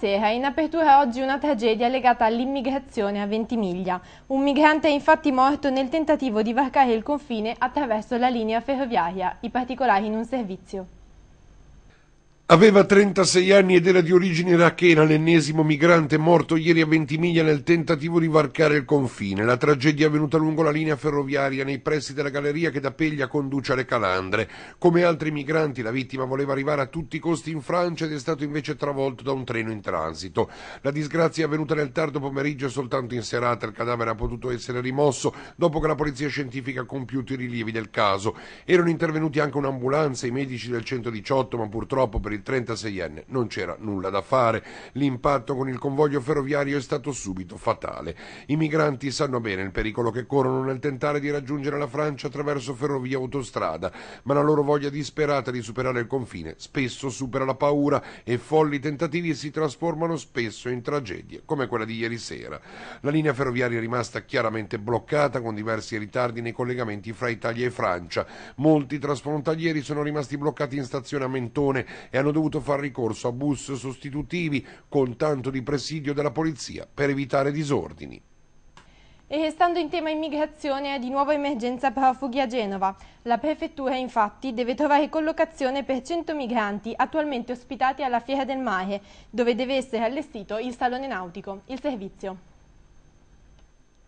Buonasera, in apertura oggi una tragedia legata all'immigrazione a Ventimiglia. Un migrante è infatti morto nel tentativo di varcare il confine attraverso la linea ferroviaria, i particolari in un servizio. Aveva 36 anni ed era di origine irachena, l'ennesimo migrante morto ieri a Ventimiglia nel tentativo di varcare il confine. La tragedia è avvenuta lungo la linea ferroviaria nei pressi della galleria che da Peglia conduce alle Calandre. Come altri migranti, la vittima voleva arrivare a tutti i costi in Francia ed è stato invece travolto da un treno in transito. La disgrazia è avvenuta nel tardo pomeriggio e soltanto in serata il cadavere ha potuto essere rimosso dopo che la polizia scientifica ha compiuto i rilievi del caso. Erano intervenuti anche un'ambulanza e i medici del 118, ma purtroppo per il il 36enne non c'era nulla da fare. L'impatto con il convoglio ferroviario è stato subito fatale. I migranti sanno bene il pericolo che corrono nel tentare di raggiungere la Francia attraverso ferrovia autostrada, ma la loro voglia disperata di superare il confine spesso supera la paura e folli tentativi si trasformano spesso in tragedie, come quella di ieri sera. La linea ferroviaria è rimasta chiaramente bloccata con diversi ritardi nei collegamenti fra Italia e Francia. Molti trasfrontalieri sono rimasti bloccati in stazione a Mentone e hanno hanno dovuto far ricorso a bus sostitutivi con tanto di presidio della polizia per evitare disordini. E restando in tema immigrazione è di nuovo emergenza profughi a Genova. La prefettura infatti deve trovare collocazione per 100 migranti attualmente ospitati alla Fiera del Mare, dove deve essere allestito il salone nautico, il servizio.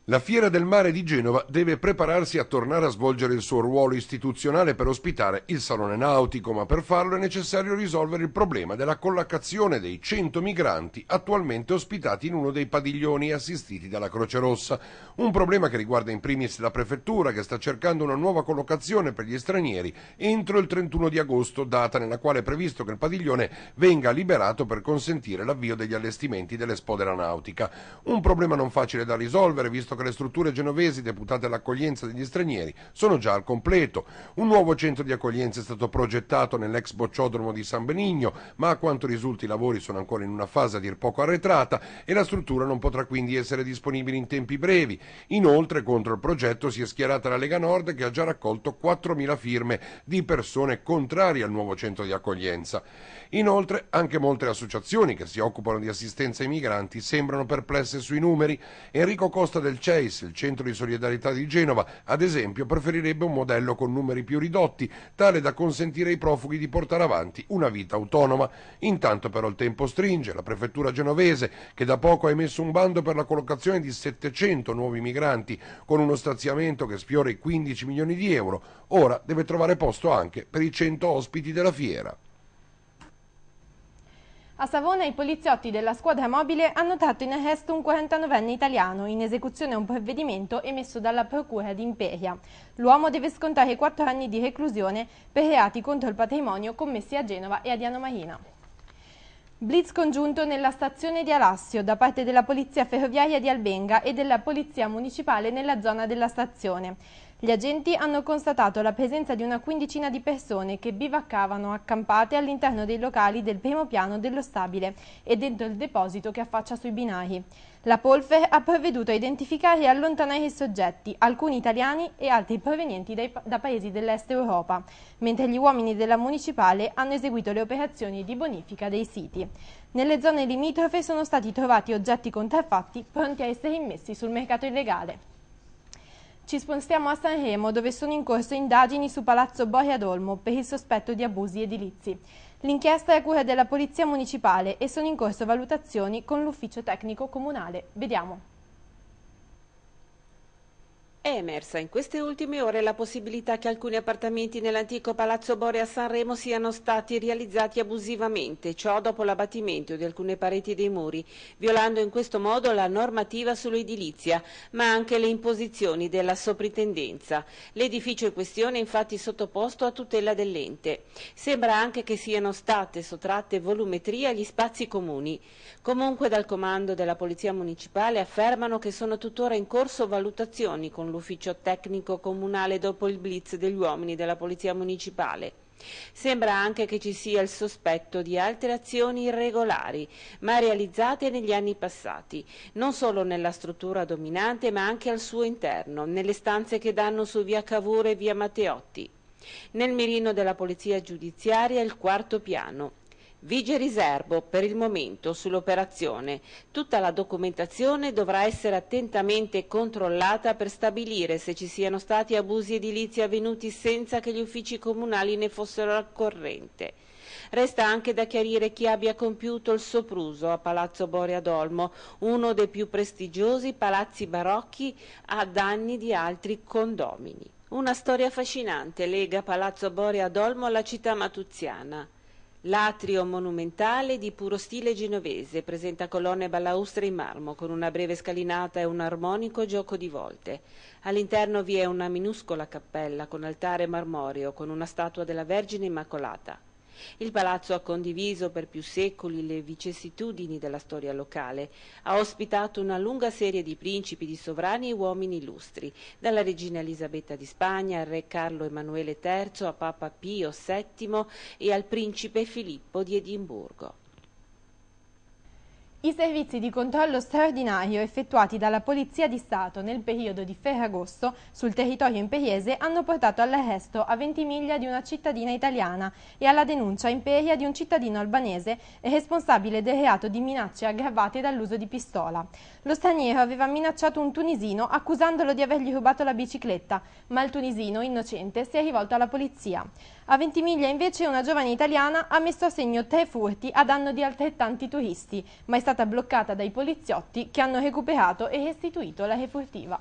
La Fiera del Mare di Genova deve prepararsi a tornare a svolgere il suo ruolo istituzionale per ospitare il Salone Nautico, ma per farlo è necessario risolvere il problema della collocazione dei 100 migranti attualmente ospitati in uno dei padiglioni assistiti dalla Croce Rossa, un problema che riguarda in primis la Prefettura che sta cercando una nuova collocazione per gli stranieri entro il 31 di agosto, data nella quale è previsto che il padiglione venga liberato per consentire l'avvio degli allestimenti dell'Espo della Nautica. Un problema non facile da risolvere, visto visto che le strutture genovesi deputate all'accoglienza degli stranieri sono già al completo. Un nuovo centro di accoglienza è stato progettato nell'ex bocciodromo di San Benigno, ma a quanto risulti i lavori sono ancora in una fase a dir poco arretrata e la struttura non potrà quindi essere disponibile in tempi brevi. Inoltre contro il progetto si è schierata la Lega Nord che ha già raccolto 4.000 firme di persone contrarie al nuovo centro di accoglienza. Inoltre anche molte associazioni che si occupano di assistenza ai migranti sembrano perplesse sui numeri. Enrico Costa del CEIS, il Centro di Solidarietà di Genova, ad esempio, preferirebbe un modello con numeri più ridotti, tale da consentire ai profughi di portare avanti una vita autonoma. Intanto però il tempo stringe, la prefettura genovese, che da poco ha emesso un bando per la collocazione di 700 nuovi migranti, con uno staziamento che sfiora i 15 milioni di euro, ora deve trovare posto anche per i 100 ospiti della fiera. A Savona i poliziotti della squadra mobile hanno tratto in arresto un 49enne italiano in esecuzione a un provvedimento emesso dalla procura di Imperia. L'uomo deve scontare 4 anni di reclusione per reati contro il patrimonio commessi a Genova e a Diano Marina. Blitz congiunto nella stazione di Alassio da parte della Polizia Ferroviaria di Albenga e della Polizia Municipale nella zona della stazione. Gli agenti hanno constatato la presenza di una quindicina di persone che bivaccavano accampate all'interno dei locali del primo piano dello stabile e dentro il deposito che affaccia sui binari. La Polfe ha provveduto a identificare e allontanare i soggetti, alcuni italiani e altri provenienti dai, da paesi dell'est Europa, mentre gli uomini della municipale hanno eseguito le operazioni di bonifica dei siti. Nelle zone limitrofe sono stati trovati oggetti contraffatti pronti a essere immessi sul mercato illegale. Ci spostiamo a Sanremo, dove sono in corso indagini su Palazzo Boria Dolmo per il sospetto di abusi edilizi. L'inchiesta è a cura della Polizia Municipale e sono in corso valutazioni con l'Ufficio Tecnico Comunale. Vediamo. È emersa in queste ultime ore la possibilità che alcuni appartamenti nell'antico Palazzo Bore a Sanremo siano stati realizzati abusivamente, ciò dopo l'abbattimento di alcune pareti dei muri, violando in questo modo la normativa sull'edilizia, ma anche le imposizioni della soprintendenza. L'edificio in questione è infatti sottoposto a tutela dell'ente. Sembra anche che siano state sottratte volumetria agli spazi comuni. Comunque dal comando della Polizia Municipale affermano che sono tuttora in corso valutazioni con l'ufficio tecnico comunale dopo il blitz degli uomini della Polizia Municipale. Sembra anche che ci sia il sospetto di altre azioni irregolari, ma realizzate negli anni passati, non solo nella struttura dominante ma anche al suo interno, nelle stanze che danno su via Cavour e via Matteotti. Nel mirino della polizia giudiziaria il quarto piano, Vige riservo per il momento sull'operazione. Tutta la documentazione dovrà essere attentamente controllata per stabilire se ci siano stati abusi edilizi avvenuti senza che gli uffici comunali ne fossero al corrente. Resta anche da chiarire chi abbia compiuto il sopruso a Palazzo Borea d'Olmo, uno dei più prestigiosi palazzi barocchi a danni di altri condomini. Una storia affascinante lega Palazzo Borea d'Olmo alla città matuziana. L'atrio monumentale di puro stile genovese presenta colonne e balaustre in marmo con una breve scalinata e un armonico gioco di volte. All'interno vi è una minuscola cappella con altare marmoreo con una statua della Vergine Immacolata. Il palazzo ha condiviso per più secoli le vicissitudini della storia locale, ha ospitato una lunga serie di principi, di sovrani e uomini illustri, dalla regina Elisabetta di Spagna al re Carlo Emanuele III, a Papa Pio VII e al principe Filippo di Edimburgo. I servizi di controllo straordinario effettuati dalla Polizia di Stato nel periodo di Ferragosto sul territorio imperiese hanno portato all'arresto a Ventimiglia di una cittadina italiana e alla denuncia in Peria di un cittadino albanese responsabile del reato di minacce aggravate dall'uso di pistola. Lo straniero aveva minacciato un tunisino accusandolo di avergli rubato la bicicletta, ma il tunisino, innocente, si è rivolto alla polizia. A Ventimiglia invece una giovane italiana ha messo a segno tre furti a danno di altrettanti turisti, ma è stata bloccata dai poliziotti che hanno recuperato e restituito la refurtiva.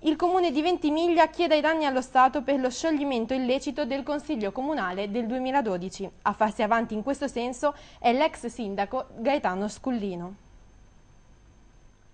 Il comune di Ventimiglia chiede i danni allo Stato per lo scioglimento illecito del Consiglio Comunale del 2012. A farsi avanti in questo senso è l'ex sindaco Gaetano Scullino.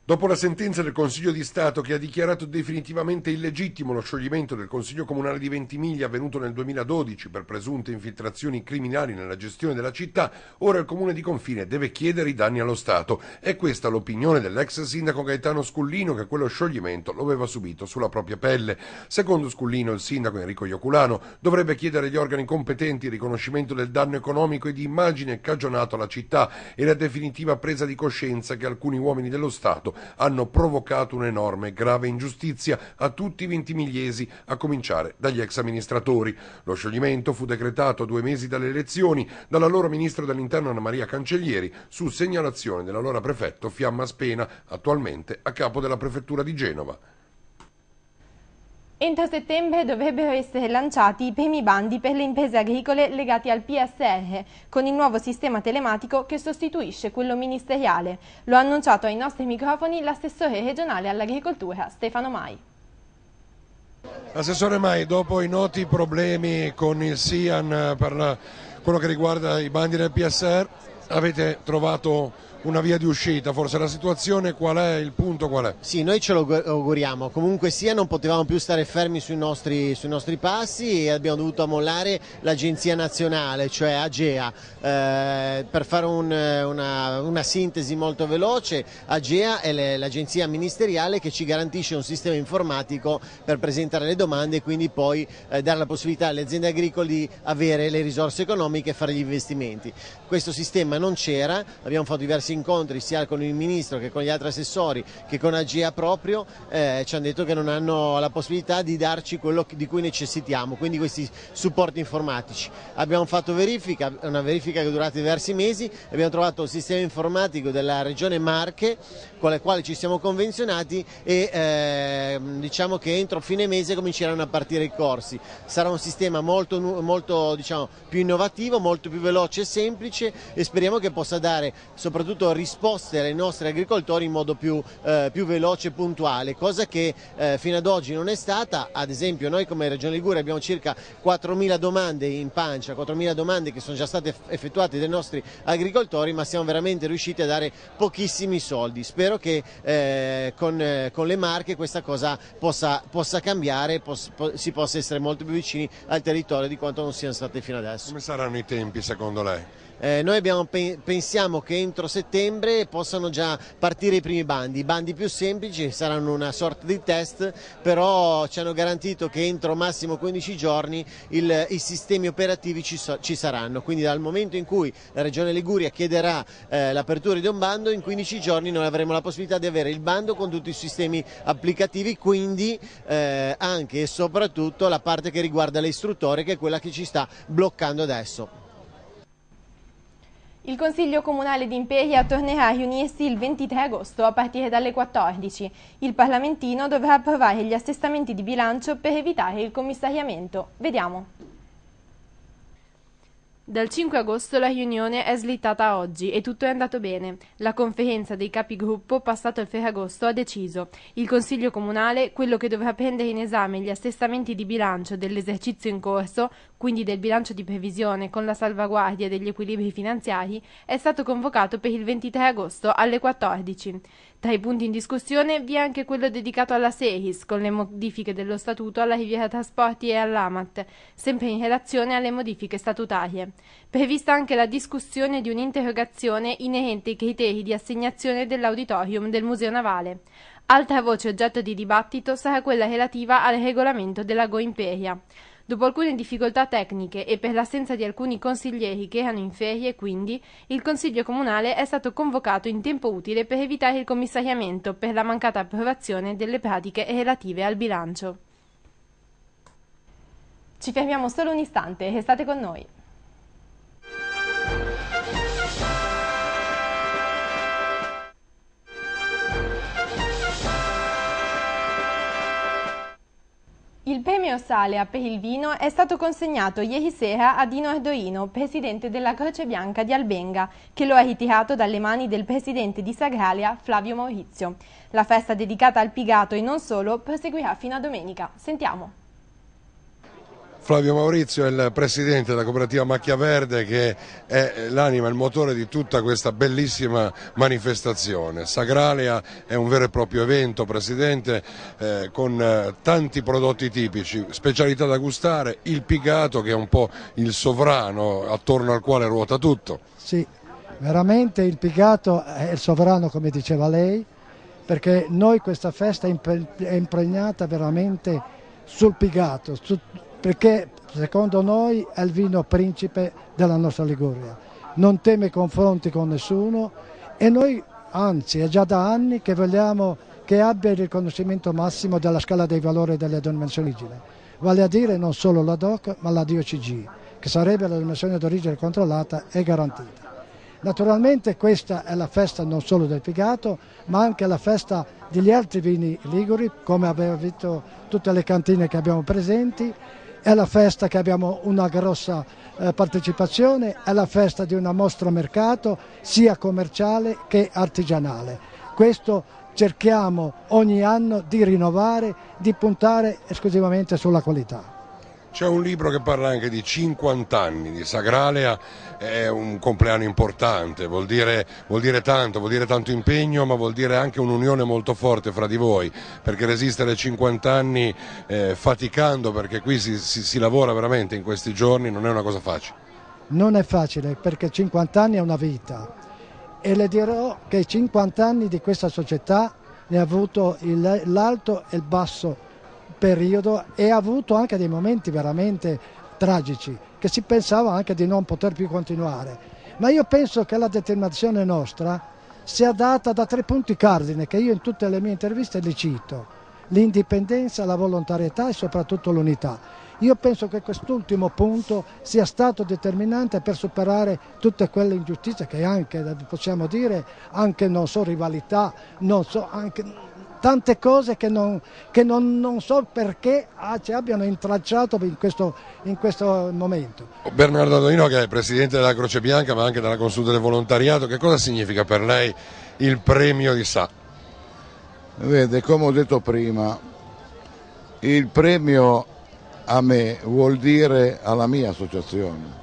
Dopo la sentenza del Consiglio di Stato che ha dichiarato definitivamente illegittimo lo scioglimento del Consiglio Comunale di Ventimiglia avvenuto nel 2012 per presunte infiltrazioni criminali nella gestione della città, ora il Comune di Confine deve chiedere i danni allo Stato. È questa l'opinione dell'ex sindaco Gaetano Scullino che quello scioglimento lo aveva subito sulla propria pelle. Secondo Scullino, il sindaco Enrico Ioculano dovrebbe chiedere agli organi competenti il riconoscimento del danno economico e di immagine cagionato alla città e la definitiva presa di coscienza che alcuni uomini dello Stato hanno provocato un'enorme grave ingiustizia a tutti i ventimigliesi, a cominciare dagli ex amministratori. Lo scioglimento fu decretato a due mesi dalle elezioni dalla loro ministra dell'Interno Anna Maria Cancellieri su segnalazione dell'allora prefetto Fiamma Spena, attualmente a capo della prefettura di Genova. Entro settembre dovrebbero essere lanciati i primi bandi per le imprese agricole legate al PSR, con il nuovo sistema telematico che sostituisce quello ministeriale. Lo ha annunciato ai nostri microfoni l'assessore regionale all'agricoltura Stefano Mai. Assessore Mai, dopo i noti problemi con il SIAN per la, quello che riguarda i bandi del PSR, avete trovato una via di uscita, forse la situazione qual è, il punto qual è? Sì, noi ce lo auguriamo, comunque sia non potevamo più stare fermi sui nostri, sui nostri passi e abbiamo dovuto ammollare l'agenzia nazionale, cioè Agea, eh, per fare un, una, una, sintesi molto veloce, Agea è l'agenzia ministeriale che ci garantisce un sistema informatico per presentare le domande e quindi poi eh, dare la possibilità alle aziende agricole di avere le risorse economiche e fare gli investimenti. Questo sistema non c'era, abbiamo fatto diversi incontri sia con il Ministro che con gli altri assessori che con AGA proprio eh, ci hanno detto che non hanno la possibilità di darci quello di cui necessitiamo, quindi questi supporti informatici. Abbiamo fatto verifica, una verifica che è durata diversi mesi, abbiamo trovato il sistema informatico della regione Marche con la quale ci siamo convenzionati e eh, diciamo che entro fine mese cominceranno a partire i corsi. Sarà un sistema molto, molto diciamo, più innovativo, molto più veloce e semplice e speriamo che possa dare soprattutto soprattutto risposte ai nostri agricoltori in modo più, eh, più veloce e puntuale, cosa che eh, fino ad oggi non è stata, ad esempio noi come Regione Ligure abbiamo circa 4.000 domande in pancia, 4.000 domande che sono già state effettuate dai nostri agricoltori ma siamo veramente riusciti a dare pochissimi soldi, spero che eh, con, con, le marche questa cosa possa, possa cambiare, poss, po si possa essere molto più vicini al territorio di quanto non siano state fino adesso. Come saranno i tempi secondo lei? Eh, noi abbiamo, pensiamo che entro settembre possano già partire i primi bandi, i bandi più semplici saranno una sorta di test, però ci hanno garantito che entro massimo 15 giorni il, i sistemi operativi ci, so, ci, saranno, quindi dal momento in cui la Regione Liguria chiederà eh, l'apertura di un bando, in 15 giorni noi avremo la possibilità di avere il bando con tutti i sistemi applicativi, quindi eh, anche e soprattutto la parte che riguarda le istruttorie che è quella che ci sta bloccando adesso. Il Consiglio Comunale di Imperia tornerà a riunirsi il 23 agosto a partire dalle 14. Il parlamentino dovrà approvare gli assestamenti di bilancio per evitare il commissariamento. Vediamo. Dal 5 agosto la riunione è slittata a oggi e tutto è andato bene. La conferenza dei capigruppo, passato il 3 agosto, ha deciso. Il Consiglio Comunale, quello che dovrà prendere in esame gli assestamenti di bilancio dell'esercizio in corso, quindi del bilancio di previsione con la salvaguardia degli equilibri finanziari, è stato convocato per il 23 agosto alle 14. Tra i punti in discussione vi è anche quello dedicato alla SEIS, con le modifiche dello statuto alla Riviera Trasporti e all'Amat, sempre in relazione alle modifiche statutarie. Prevista anche la discussione di un'interrogazione inerente ai criteri di assegnazione dell'auditorium del Museo Navale. Altra voce oggetto di dibattito sarà quella relativa al regolamento della Go Imperia. Dopo alcune difficoltà tecniche e per l'assenza di alcuni consiglieri che erano in ferie, quindi, il Consiglio Comunale è stato convocato in tempo utile per evitare il commissariamento per la mancata approvazione delle pratiche relative al bilancio. Ci fermiamo solo un istante, restate con noi. Il premio Salea per il vino è stato consegnato ieri sera a Dino Ardoino, presidente della Croce Bianca di Albenga, che lo ha ritirato dalle mani del presidente di Sagralia, Flavio Maurizio. La festa dedicata al Pigato e non solo proseguirà fino a domenica. Sentiamo. Flavio Maurizio è il presidente della cooperativa Macchia Verde che è l'anima, il motore di tutta questa bellissima manifestazione. Sagralia è un vero e proprio evento, presidente, eh, con eh, tanti prodotti tipici, specialità da gustare, il pigato che è un po' il sovrano attorno al quale ruota tutto. Sì, veramente il pigato è il sovrano come diceva lei, perché noi questa festa è impregnata veramente sul pigato, su perché secondo noi è il vino principe della nostra Liguria, non teme confronti con nessuno e noi anzi è già da anni che vogliamo che abbia il riconoscimento massimo della scala dei valori delle dimensioni d'origine, vale a dire non solo la DOC ma la DOCG, che sarebbe la dimensione d'origine controllata e garantita. Naturalmente questa è la festa non solo del Pigato, ma anche la festa degli altri vini liguri, come abbiamo visto tutte le cantine che abbiamo presenti, è la festa che abbiamo una grossa eh, partecipazione, è la festa di una mostra mercato sia commerciale che artigianale. Questo cerchiamo ogni anno di rinnovare, di puntare esclusivamente sulla qualità. C'è un libro che parla anche di 50 anni di Sagralea, è un compleanno importante, vuol dire, vuol dire tanto, vuol dire tanto impegno, ma vuol dire anche un'unione molto forte fra di voi, perché resistere 50 anni eh, faticando, perché qui si, si, si lavora veramente in questi giorni, non è una cosa facile. Non è facile, perché 50 anni è una vita e le dirò che i 50 anni di questa società ne ha avuto l'alto e il basso periodo e ha avuto anche dei momenti veramente tragici che si pensava anche di non poter più continuare. Ma io penso che la determinazione nostra sia data da tre punti cardine che io in tutte le mie interviste li cito. L'indipendenza, la volontarietà e soprattutto l'unità. Io penso che quest'ultimo punto sia stato determinante per superare tutte quelle ingiustizie che anche, possiamo dire, anche non so, rivalità, non so, anche tante cose che non, che non, non so perché ah, ci abbiano intralciato in questo, in questo momento. Bernardo Adorino che è presidente della Croce Bianca ma anche della Consulta del Volontariato, che cosa significa per lei il premio di Sa? Vede, come ho detto prima, il premio a me vuol dire alla mia associazione,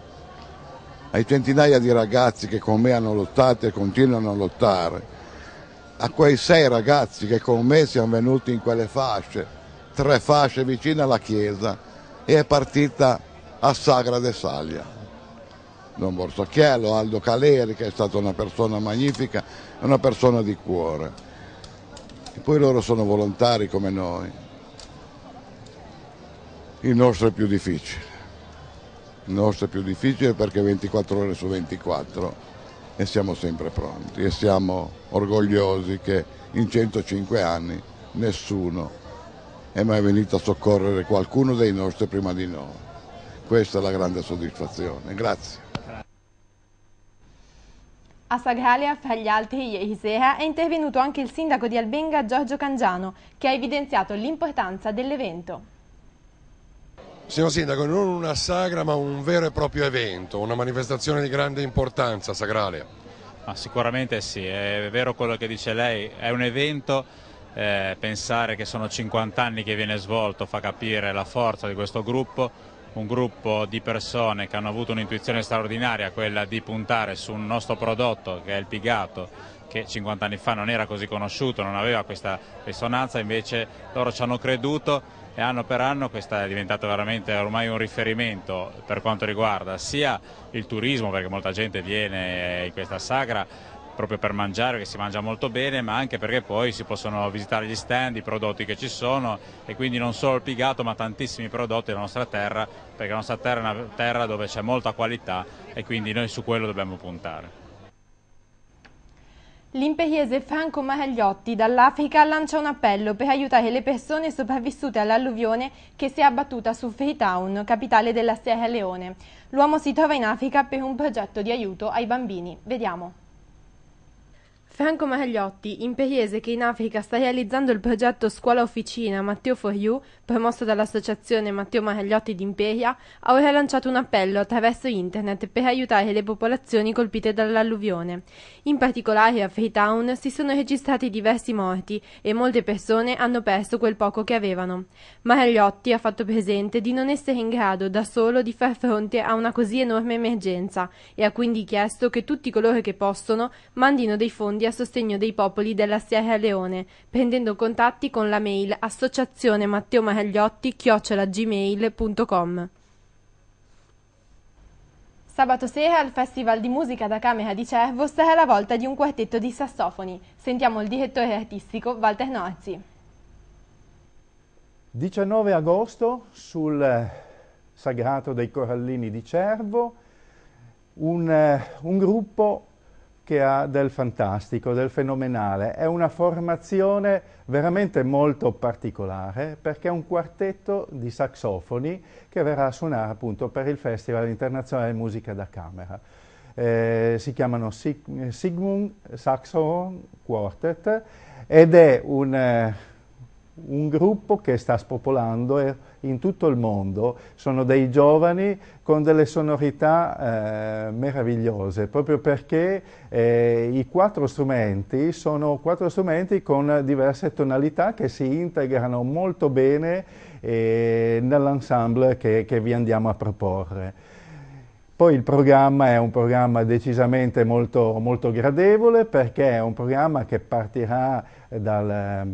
ai centinaia di ragazzi che con me hanno lottato e continuano a lottare a quei sei ragazzi che con me siamo venuti in quelle fasce, tre fasce vicine alla chiesa e è partita a Sagra de Salia. Don Borsocchiello, Aldo Caleri che è stata una persona magnifica, una persona di cuore. E poi loro sono volontari come noi. Il nostro è più difficile. Il nostro è più difficile perché 24 ore su 24 e siamo sempre pronti e siamo orgogliosi che in 105 anni nessuno è mai venuto a soccorrere qualcuno dei nostri prima di noi. Questa è la grande soddisfazione. Grazie. A Saghalia, fra gli altri, ieri sera è intervenuto anche il sindaco di Albenga Giorgio Cangiano, che ha evidenziato l'importanza dell'evento. Signor Sindaco, non una sagra ma un vero e proprio evento, una manifestazione di grande importanza sagrale. Ma sicuramente sì, è vero quello che dice lei, è un evento, eh, pensare che sono 50 anni che viene svolto fa capire la forza di questo gruppo, un gruppo di persone che hanno avuto un'intuizione straordinaria, quella di puntare su un nostro prodotto che è il pigato, che 50 anni fa non era così conosciuto, non aveva questa risonanza, invece loro ci hanno creduto e anno per anno questa è diventata veramente ormai un riferimento per quanto riguarda sia il turismo perché molta gente viene in questa sagra proprio per mangiare che si mangia molto bene ma anche perché poi si possono visitare gli stand, i prodotti che ci sono e quindi non solo il pigato ma tantissimi prodotti della nostra terra perché la nostra terra è una terra dove c'è molta qualità e quindi noi su quello dobbiamo puntare. L'impechiese Franco Maragliotti dall'Africa lancia un appello per aiutare le persone sopravvissute all'alluvione che si è abbattuta su Freetown, capitale della Sierra Leone. L'uomo si trova in Africa per un progetto di aiuto ai bambini. Vediamo. Franco Margliotti, imperiese che in Africa sta realizzando il progetto Scuola Officina Matteo For You, promosso dall'associazione Matteo di Imperia, ha ora lanciato un appello attraverso internet per aiutare le popolazioni colpite dall'alluvione. In particolare a Freetown si sono registrati diversi morti e molte persone hanno perso quel poco che avevano. Margliotti ha fatto presente di non essere in grado da solo di far fronte a una così enorme emergenza e ha quindi chiesto che tutti coloro che possono mandino dei fondi fondi a sostegno dei popoli della Sierra Leone, prendendo contatti con la mail associazione matteo magliotti gmail.com. Sabato sera al Festival di Musica da Camera di Cervo sarà la volta di un quartetto di sassofoni. Sentiamo il direttore artistico Walter Norzi. 19 agosto sul eh, Sagrato dei Corallini di Cervo un, eh, un gruppo che ha del fantastico, del fenomenale. È una formazione veramente molto particolare perché è un quartetto di saxofoni che verrà a suonare appunto per il Festival Internazionale di Musica da Camera. Eh, si chiamano Sig Sigmund Saxophone Quartet ed è un... Eh, un gruppo che sta spopolando in tutto il mondo, sono dei giovani con delle sonorità eh, meravigliose, proprio perché eh, i quattro strumenti sono quattro strumenti con diverse tonalità che si integrano molto bene eh, nell'ensemble che, che vi andiamo a proporre. Poi il programma è un programma decisamente molto, molto gradevole perché è un programma che partirà dal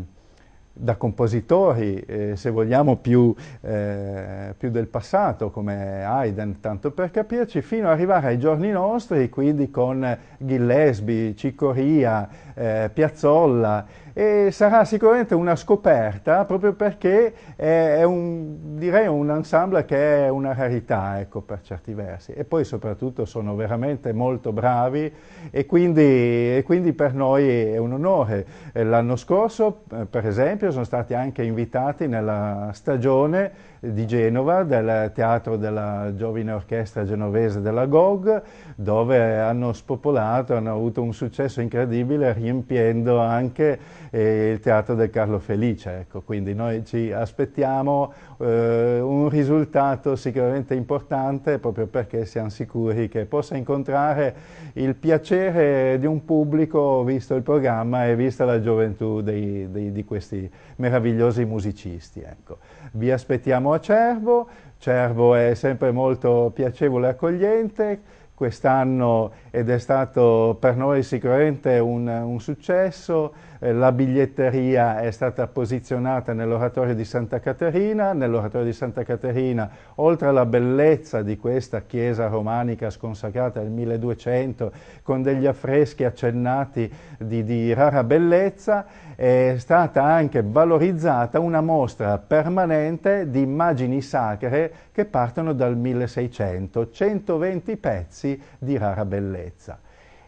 da compositori, eh, se vogliamo, più, eh, più, del passato, come Haydn, tanto per capirci, fino ad arrivare ai giorni nostri, quindi con Gillespie, Cicoria, eh, Piazzolla, e sarà sicuramente una scoperta proprio perché è, un, direi un ensemble che è una rarità ecco, per certi versi e poi soprattutto sono veramente molto bravi e quindi, e quindi per noi è un onore. L'anno scorso eh, per esempio sono stati anche invitati nella stagione di Genova, del teatro della giovine orchestra genovese della GOG, dove hanno spopolato, hanno avuto un successo incredibile riempiendo anche e il teatro del Carlo Felice. Ecco. Quindi noi ci aspettiamo eh, un risultato sicuramente importante proprio perché siamo sicuri che possa incontrare il piacere di un pubblico visto il programma e vista la gioventù dei, dei, di questi meravigliosi musicisti. Ecco. Vi aspettiamo a Cervo, Cervo è sempre molto piacevole e accogliente, quest'anno ed è stato per noi sicuramente un, un successo. Eh, la biglietteria è stata posizionata nell'oratorio di Santa Caterina. Nell'oratorio di Santa Caterina, oltre alla bellezza di questa chiesa romanica sconsacrata nel 1200, con degli affreschi accennati di, di rara bellezza, è stata anche valorizzata una mostra permanente di immagini sacre che partono dal 1600, 120 pezzi di rara bellezza sicurezza.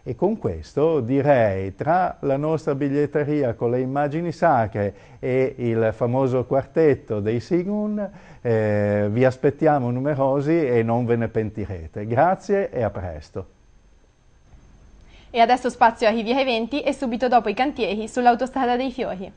E con questo direi tra la nostra biglietteria con le immagini sacre e il famoso quartetto dei Sigun eh, vi aspettiamo numerosi e non ve ne pentirete. Grazie e a presto. E adesso spazio a chi via eventi e subito dopo i cantieri sull'autostrada dei fiori.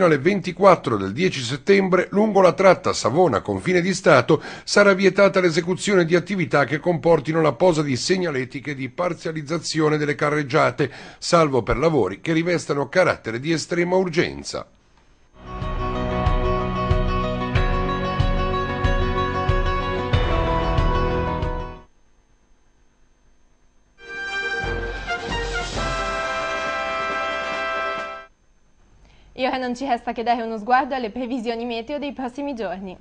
fino alle 24 del 10 settembre, lungo la tratta Savona-Confine di Stato, sarà vietata l'esecuzione di attività che comportino la posa di segnaletiche di parzializzazione delle carreggiate, salvo per lavori che rivestano carattere di estrema urgenza. Ora non ci resta che dare uno sguardo alle previsioni meteo dei prossimi giorni.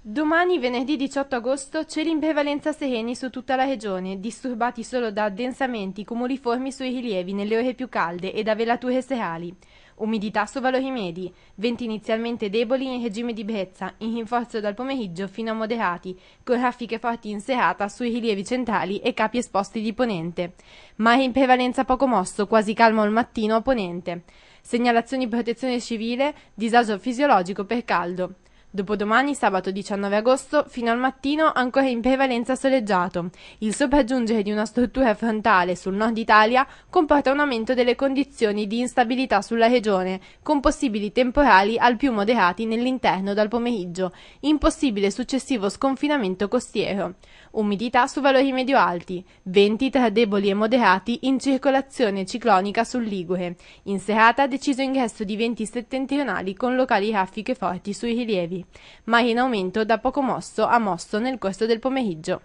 Domani, venerdì 18 agosto, cieli in prevalenza sereni su tutta la regione, disturbati solo da addensamenti cumuliformi sui rilievi nelle ore più calde e da velature serali. Umidità su valori medi, venti inizialmente deboli in regime di brezza, in rinforzo dal pomeriggio fino a moderati, con raffiche forti in serata sui rilievi centrali e capi esposti di ponente. Mare in prevalenza poco mosso, quasi calmo al mattino a ponente segnalazioni di protezione civile, disagio fisiologico per caldo. Dopodomani, sabato 19 agosto, fino al mattino ancora in prevalenza soleggiato. Il sopraggiungere di una struttura frontale sul nord Italia comporta un aumento delle condizioni di instabilità sulla regione, con possibili temporali al più moderati nell'interno dal pomeriggio, impossibile successivo sconfinamento costiero. Umidità su valori medio alti, venti tra deboli e moderati in circolazione ciclonica sul Ligure. In serata deciso ingresso di venti settentrionali con locali raffiche forti sui rilievi dollari, ma in aumento da poco mosso a mosso nel corso del pomeriggio.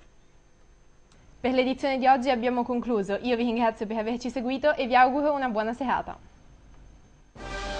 Per l'edizione di oggi abbiamo concluso, io vi ringrazio per averci seguito e vi auguro una buona serata.